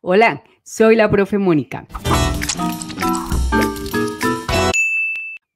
Hola, soy la profe Mónica.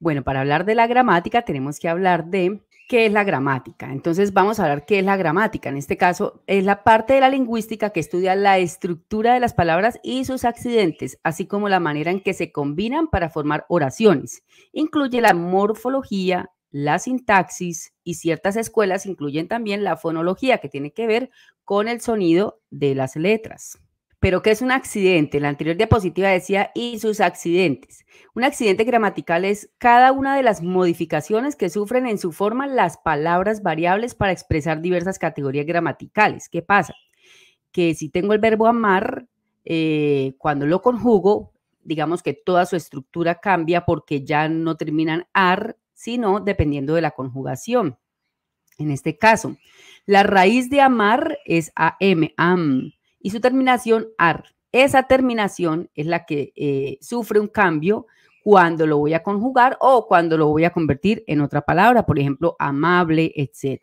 Bueno, para hablar de la gramática tenemos que hablar de qué es la gramática. Entonces vamos a hablar qué es la gramática. En este caso es la parte de la lingüística que estudia la estructura de las palabras y sus accidentes, así como la manera en que se combinan para formar oraciones. Incluye la morfología, la sintaxis y ciertas escuelas incluyen también la fonología que tiene que ver con el sonido de las letras pero ¿qué es un accidente? La anterior diapositiva decía y sus accidentes. Un accidente gramatical es cada una de las modificaciones que sufren en su forma las palabras variables para expresar diversas categorías gramaticales. ¿Qué pasa? Que si tengo el verbo amar, eh, cuando lo conjugo, digamos que toda su estructura cambia porque ya no terminan ar, sino dependiendo de la conjugación. En este caso, la raíz de amar es am, am y su terminación AR. Esa terminación es la que eh, sufre un cambio cuando lo voy a conjugar o cuando lo voy a convertir en otra palabra, por ejemplo, amable, etc.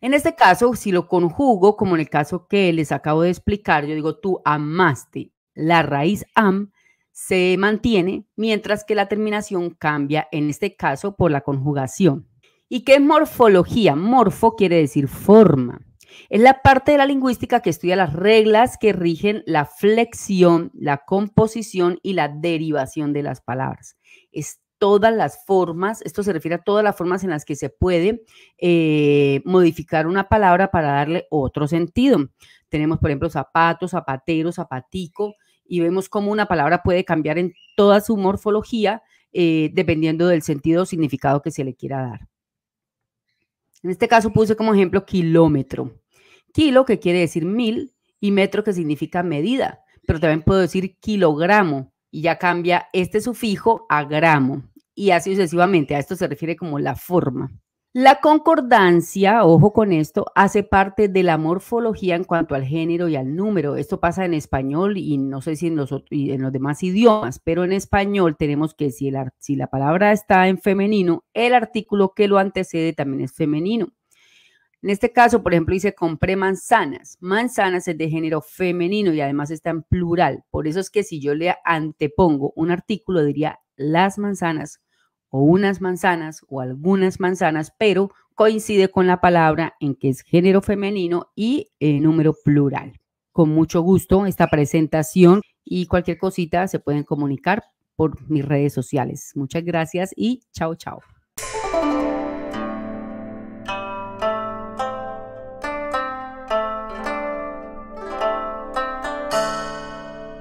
En este caso, si lo conjugo, como en el caso que les acabo de explicar, yo digo tú amaste, la raíz am se mantiene, mientras que la terminación cambia, en este caso, por la conjugación. ¿Y qué es morfología? Morfo quiere decir forma. Es la parte de la lingüística que estudia las reglas que rigen la flexión, la composición y la derivación de las palabras. Es todas las formas, esto se refiere a todas las formas en las que se puede eh, modificar una palabra para darle otro sentido. Tenemos, por ejemplo, zapatos, zapatero, zapatico, y vemos cómo una palabra puede cambiar en toda su morfología eh, dependiendo del sentido o significado que se le quiera dar. En este caso puse como ejemplo kilómetro kilo, que quiere decir mil, y metro, que significa medida, pero también puedo decir kilogramo, y ya cambia este sufijo a gramo, y así sucesivamente. A esto se refiere como la forma. La concordancia, ojo con esto, hace parte de la morfología en cuanto al género y al número. Esto pasa en español y no sé si en los, y en los demás idiomas, pero en español tenemos que si, si la palabra está en femenino, el artículo que lo antecede también es femenino. En este caso, por ejemplo, dice compré manzanas. Manzanas es de género femenino y además está en plural. Por eso es que si yo le antepongo un artículo, diría las manzanas o unas manzanas o algunas manzanas, pero coincide con la palabra en que es género femenino y eh, número plural. Con mucho gusto esta presentación y cualquier cosita se pueden comunicar por mis redes sociales. Muchas gracias y chao, chao.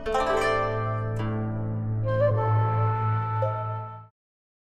Thank you.